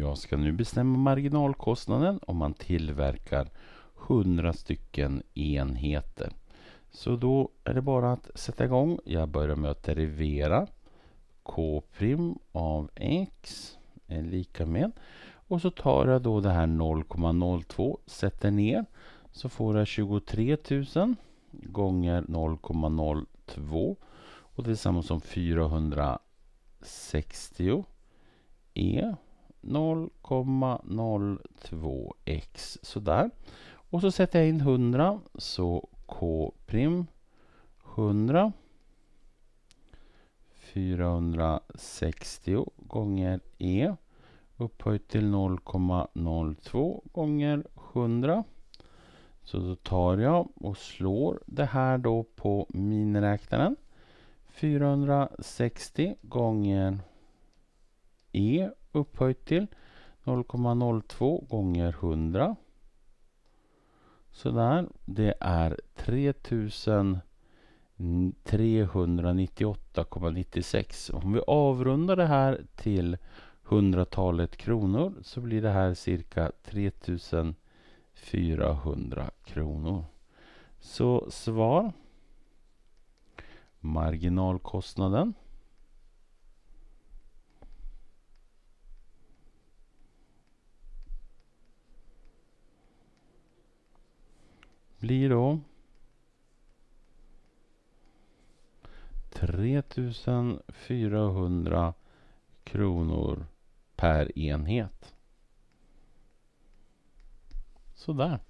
Jag ska nu bestämma marginalkostnaden om man tillverkar 100 stycken enheter. Så då är det bara att sätta igång. Jag börjar med att derivera K' av x är eh, lika med och så tar jag då det här 0,02 sätter ner så får jag 23 000 gånger 0,02 och det är samma som 460 E 0,02x sådär. Och så sätter jag in 100 så k prim 100 460 gånger e upphöjt till 0,02 gånger 100. Så då tar jag och slår det här då på miniräknaren. 460 gånger upphöjt till 0,02 gånger 100. Sådär, det är 3398,96. Om vi avrundar det här till hundratalet kronor så blir det här cirka 3400 kronor. Så svar marginalkostnaden blir då 3400 kronor per enhet. Sådär.